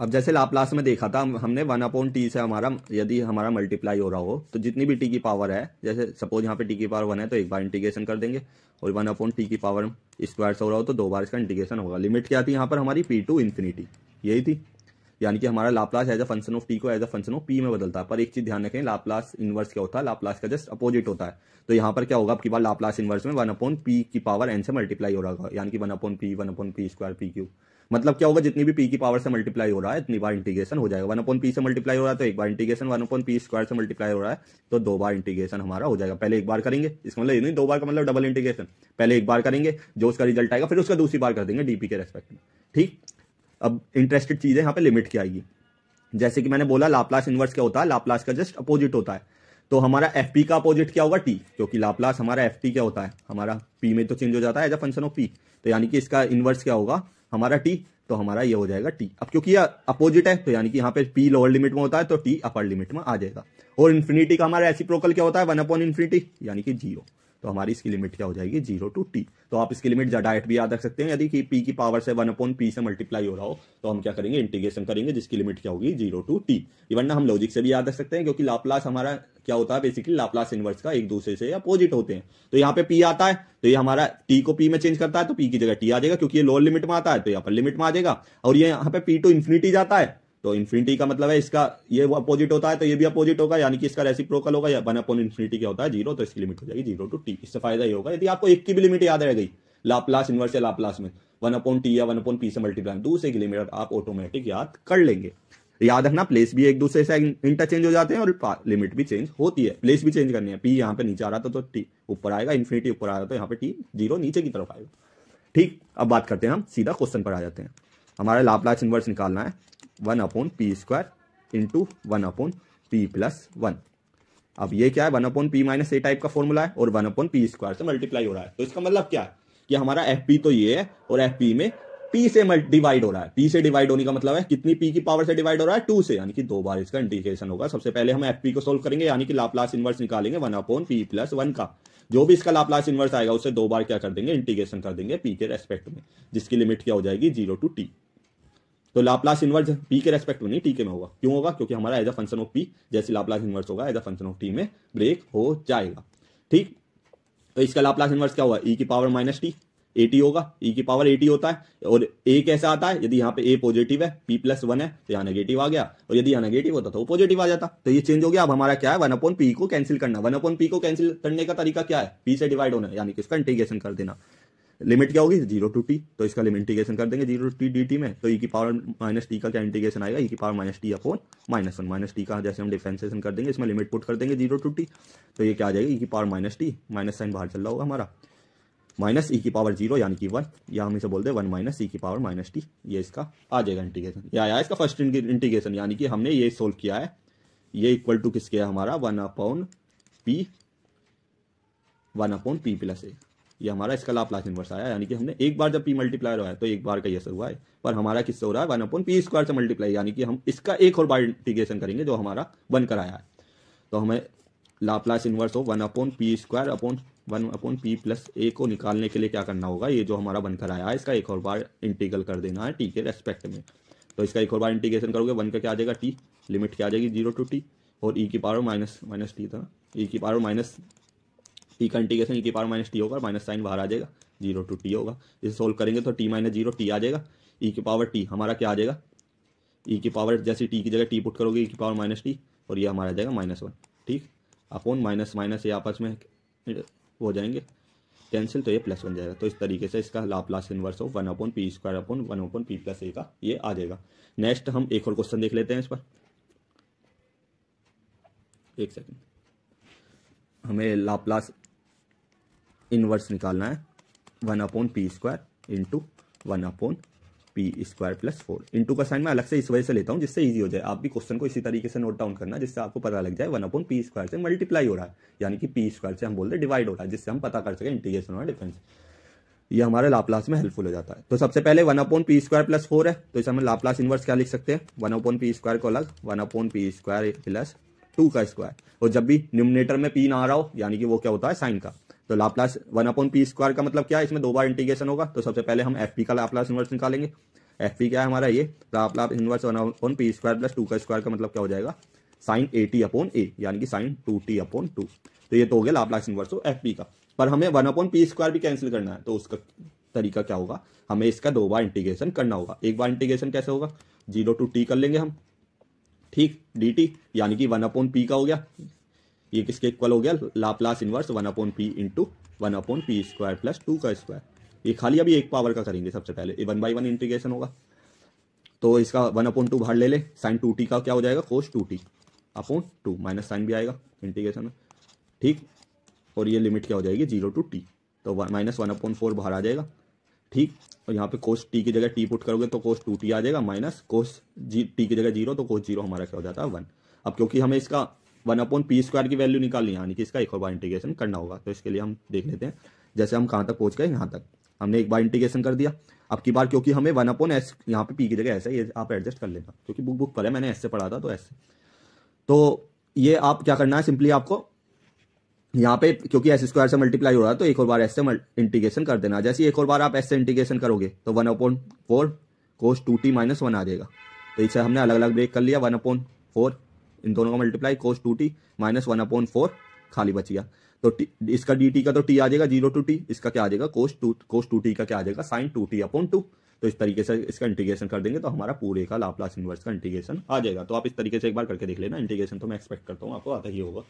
अब जैसे लाप्लास में देखा था हमने वन अपॉन टी से हमारा यदि हमारा मल्टीप्लाई हो रहा हो तो जितनी भी टी की पावर है जैसे सपोज यहाँ पे टी की पावर वन है तो एक बार इंटीग्रेशन कर देंगे और वन अपॉन टी की पावर स्क्वायर से हो रहा हो तो दो बार इसका इंटीग्रेशन होगा लिमिट क्या थी यहाँ पर हमारी पी टू इन्फिनिटी यही थी यानी कि हमारा Laplace as a function of T को as a function of P में बदलता है पर एक चीज ध्यान रखें लाप्लास इनवर्स क्या होता है लाप्लास का जस्ट अपोजिट होता है तो यहाँ पर क्या होगा आपकी बार लाप्लास इनवर्स में वन अपॉन पी की पावर एन से मल्टीप्लाई हो रहा होगा यानी कि one upon P one upon P square P Q मतलब क्या होगा जितनी भी पी की पावर से मल्टीप्लाई हो रहा है इतनी बार इंटीग्रेशन हो जाएगा वन अपॉन पी से मल्टीप्लाई हो रहा है तो एक बार integration one upon P square से मल्टीप्लाई हो रहा है तो दो बार इंटीग्रेशन हमारा हो जाएगा पहले एक बार करेंगे इसका मतलब नहीं दो बार का मतलब डबल इंटीग्रेशन पहले एक बार करेंगे जो उसका रिजल्ट आएगा फिर उसका दूसरी बार कर देंगे डीपी के रेस्पेक्ट में ठीक अब इंटरेस्टेड चीज़ है यहाँ पे लिमिट की आएगी जैसे कि मैंने बोला लाप्लास इनवर्स क्या होता है लाप्लास का जस्ट अपोजिट होता है तो हमारा एफ पी का अपोजिट क्या होगा टी क्योंकि लाप्लास हमारा एफ टी क्या होता है हमारा पी में तो चेंज हो जाता है as a function of P तो यानी कि इसका इनवर्स क्या होगा हमारा टी तो हमारा ये हो जाएगा टी अब क्योंकि ये अपोजिट है तो यानी कि यहाँ पे पी लोअर लिमिट में होता है तो टी अपर लिमिट में आ जाएगा और इन्फिनिटी का हमारा एसी क्या होता है वन अपॉन इन्फिनिटी यानी कि जीरो तो हमारी इसकी लिमिट क्या हो जाएगी जीरो टू टी तो आप इसकी लिमिट डायरेक्ट भी याद रख सकते हैं यदि कि पी की पावर से वन अपॉन पी से मल्टीप्लाई हो रहा हो तो हम क्या करेंगे इंटीग्रेशन करेंगे जिसकी लिमिट क्या होगी जीरो टू टी इवन ना हम लॉजिक से भी याद रख सकते हैं क्योंकि लाप्लास हमारा क्या होता है बेसिकली लाप्लास इनवर्स का एक दूसरे से अपोजिट होते हैं तो यहाँ पे पी आता है तो ये हमारा टी को पी में चेंज करता है तो पी की जगह टी आ जाएगा क्योंकि ये लोअर लिमिट में आता है तो यहाँ पर लिमिट में आ जाएगा और ये यहाँ पे पी टू इन्फिनिटी जाता है तो इन्फिनिटी का मतलब है इसका ये वो अपोजिट होता है तो ये भी अपोजिट होगा यानी कि इसका रेसिप्रोकल होगा या वन अपॉन इन्फिनिटी क्या होता है जीरो तो इसकी लिमिट हो जाएगी जीरो टू टी इससे फायदा ये होगा यदि आपको एक की भी लिमिट याद रह गई लाप्लास इनवर्स या लाप्लास में वन अपॉन टी या वन अपॉन पी से मल्टीप्लाई दूसरे की लिमिट आप ऑटोमेटिक याद कर लेंगे याद रखना प्लेस भी एक दूसरे से इंटरचेंज हो जाते हैं और लिमिट भी चेंज होती है प्लेस भी चेंज करनी है पी यहाँ पे नीचे आ रहा था तो टी ऊपर आएगा इन्फिनिटी ऊपर आ रहा तो यहाँ पे टी जीरो नीचे की तरफ आएगा ठीक अब बात करते हैं हम सीधा क्वेश्चन पर आ जाते हैं हमारा लाप्लास इनवर्स निकालना है one upon P square into one upon P plus one अब ये क्या है one upon P minus A type का फॉर्मूला है और वन अपॉन पी स्क्वायर से मल्टीप्लाई हो रहा है तो इसका मतलब क्या है कि हमारा एफ पी तो ये है और एफ पी में पी से डिवाइड हो रहा है पी से डिवाइड होने का मतलब है कितनी पी की पावर से डिवाइड हो रहा है टू से यानी कि दो बार इसका इंडिकेशन होगा सबसे पहले हम एफ पी को सोल्व करेंगे यानी कि लाप्लास इनवर्स निकालेंगे one upon P plus one का जो भी इसका लाप्लास इनवर्स आएगा उसे दो बार क्या कर देंगे इंटीग्रेशन कर देंगे पी के रेस्पेक्ट में जिसकी लिमिट क्या हो जाएगी जीरो टू टी तो लाप्लास इनवर्स पी के रेस्पेक्ट में नहीं टी के में होगा क्यों होगा क्योंकि हमारा as a function of p जैसे लाप्लास इनवर्स होगा as a function of t में ब्रेक हो जाएगा ठीक तो इसका लाप्लास इनवर्स क्या हुआ ई e की पावर माइनस टी एटी होगा ई e की पावर एटी होता है और ए कैसे आता है यदि यहाँ पे ए पॉजिटिव है पी प्लस वन है तो यहाँ नेगेटिव आ गया और यदि यहाँ नेगेटिव होता तो वो पॉजिटिव आ जाता तो ये चेंज हो गया अब हमारा क्या है वन अपॉन पी को कैंसिल करना वन अपॉन पी को कैंसिल करने का तरीका क्या है पी से डिवाइड होना यानी कि इसका इंटीग्रेशन कर देना लिमिट क्या होगी जीरो टू टी तो इसका लिमिट इंटीग्रेशन कर देंगे zero to t d t में तो ई e की पावर माइनस टी का क्या इंटीग्रेशन आएगा ई e की power minus t upon minus one minus t का जैसे हम डिफ्रेंसिएशन कर देंगे इसमें लिमिट पुट कर देंगे जीरो टू टी तो ये क्या आ जाएगी ई e की power minus t minus sign बाहर चल रहा होगा हमारा माइनस ई की पावर जीरो यानी कि वन या हम इसे बोलते हैं वन माइनस ई की पावर माइनस टी ये इसका आ जाएगा इंटीग्रेशन या आया इसका फर्स्ट इंटीग्रेशन यानी कि हमने ये सोल्व किया है ये इक्वल टू किसके है हमारा one upon P one upon P plus a ये हमारा इसका लाप्लास इन्वर्स आया यानी कि हमने एक बार जब पी मल्टीप्लायर हुआ है तो एक बार का ये सब हुआ है पर हमारा किससे हो रहा है वन अपॉन पी स्क्वायर से मल्टीप्लाई यानी कि हम इसका एक और बार इंटीग्रेशन करेंगे जो हमारा वन कर आया है तो हमें लाप्लास इन्वर्स हो one upon P square upon one upon P plus a को निकालने के लिए क्या करना होगा ये जो हमारा बनकर आया है इसका एक और बार इंटीग्रल कर देना है टी के रेस्पेक्ट में तो इसका एक और बार इंटीग्रेशन करोगे वन का क्या आ जाएगा टी लिमिट क्या आ जाएगी जीरो टू टी और ई e की पावर माइनस माइनस टी था ई e की पावर माइनस टी का इंटीग्रेशन ई की पावर माइनस टी होगा माइनस साइन बाहर आ जाएगा जीरो टू टी होगा इसे सोल्व करेंगे तो टी माइनस जीरो टी आ जाएगा ई की पावर टी हमारा क्या आ जाएगा ई की पावर जैसे टी की जगह टी पुट करोगे ई की पावर माइनस टी और ये हमारा आ जाएगा माइनस वन ठीक अपोन माइनस माइनस ये आपस में हो जाएंगे कैंसिल तो ये प्लस बन जाएगा तो इस तरीके से इसका Laplace inverse of one upon P square upon one upon P plus a का ये आ जाएगा नेक्स्ट हम एक और क्वेश्चन देख लेते हैं इस पर एक सेकेंड हमें लाप्लास इनवर्स निकालना है one upon P square into one upon P square plus four into का साइन मैं अलग से इस वजह से लेता हूँ जिससे ईजी हो जाए आप भी क्वेश्चन को इसी तरीके से नोट डाउन करना जिससे आपको पता लग जाए वन अपॉन पी स्क्वायर से मल्टीप्लाई हो रहा है यानी कि पी स्क्वायर से हम बोलते हैं डिवाइड हो रहा है जिससे हम पता कर सकें इंटीग्रेशन और डिफरेंस ये हमारे लाप्लास में हेल्पफुल हो जाता है तो सबसे पहले one upon P square plus four है तो इसे हम लाप्लास इनवर्स क्या लिख सकते हैं वन अपॉन पी स्क्वायर को अलग one upon P square plus two का स्क्वायर और जब भी न्यूमिनेटर में पी ना आ रहा हो यानी कि वो क्या होता है साइन का तो Laplace one upon P square का मतलब क्या है इसमें दो बार इंटीग्रेशन होगा तो सबसे पहले हम एफ पी का लाप्लास इन्वर्स निकालेंगे एफ पी क्या है हमारा ये Laplace inverse one upon P square plus two का स्क्वायर का मतलब क्या हो जाएगा sine a t upon a यानी कि sine two t upon two तो ये तो हो गया लाप्लास इन्वर्स हो एफ पी का पर हमें वन अपॉन पी स्क्वायर भी कैंसिल करना है तो उसका तरीका क्या होगा हमें इसका दो बार इंटीग्रेशन करना होगा एक बार इंटीग्रेशन कैसे होगा जीरो टू टी कर लेंगे हम ठीक डी टी यानी कि वन अपॉन पी का हो गया ये किसके इक्वल हो गया Laplace inverse one upon p into one upon P square plus two का स्क्वायर ये खाली अभी एक पावर का करेंगे सबसे पहले ये वन बाई वन इंटीग्रेशन होगा तो इसका वन अपॉन टू भाड़ ले ले साइन टू टी का क्या हो जाएगा cos two t upon two minus sine भी आएगा इंटीग्रेशन में ठीक और ये लिमिट क्या हो जाएगी जीरो टू टी तो माइनस वन अपॉन फोर बाहर आ जाएगा ठीक और यहाँ पे कोस टी की जगह टी पुट करोगे तो कोस टू टी आ जाएगा माइनस कोस जी टी की जगह जीरो तो कोस जीरो हमारा क्या हो जाता है वन अब क्योंकि हमें इसका वन अपॉन पी स्क्वायर की वैल्यू निकालनी यानी कि इसका एक और बार इंटीग्रेशन करना होगा तो इसके लिए हम देख लेते हैं जैसे हम कहाँ तक पहुँच गए यहाँ तक हमने एक बार इंटीग्रेशन कर दिया अब की बार क्योंकि हमें वन अपॉन एस यहाँ पे पी की जगह ऐसा ये आप एडजस्ट कर लेना क्योंकि बुक बुक पर है मैंने ऐसे पढ़ा था तो ऐसे तो ये आप क्या करना है सिंपली आपको यहाँ पे क्योंकि एस स्क्वायर से मल्टीप्लाई हो रहा है तो एक और बार ऐसे इंटीग्रेशन कर देना जैसे एक और बार आप ऐसे इंटीग्रेशन करोगे तो one upon four cos two t minus one आ जाएगा तो इसे हमने अलग अलग ब्रेक कर लिया वन अपॉइंट फोर इन दोनों का multiply cos two t minus one upon four खाली बच गया तो टी, इसका डी टी का तो टी आ जाएगा जीरो टू टी इसका क्या आ जाएगा cos two cos two t का क्या आ जाएगा sine two t upon two तो इस तरीके से इसका इंटीग्रेशन कर देंगे तो हमारा पूरे का लाप्लास इनवर्स का इंटीग्रेशन आ जाएगा तो आप इस तरीके से एक बार करके देख लेना इंटीग्रेशन तो मैं एक्सपेक्ट करता हूँ आपको आता ही होगा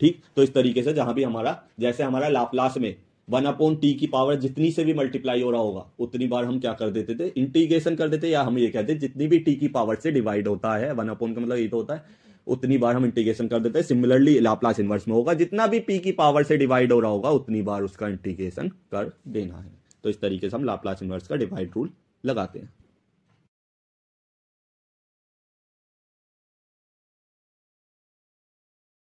ठीक तो इस तरीके से जहां भी हमारा जैसे हमारा लाप्लास में वन अपॉन टी की पावर जितनी से भी मल्टीप्लाई हो रहा होगा उतनी बार हम क्या कर देते थे इंटीग्रेशन कर देते या हम ये कहते जितनी भी टी की पावर से डिवाइड होता है वन अपॉन का मतलब ये तो होता है उतनी बार हम इंटीग्रेशन कर देते हैं सिमिलरली लाप्लास इन्वर्स में होगा जितना भी पी की पावर से डिवाइड हो रहा होगा उतनी बार उसका इंटीग्रेशन कर देना है तो इस तरीके से हम लाप्लास इनवर्स का डिवाइड रूल लगाते हैं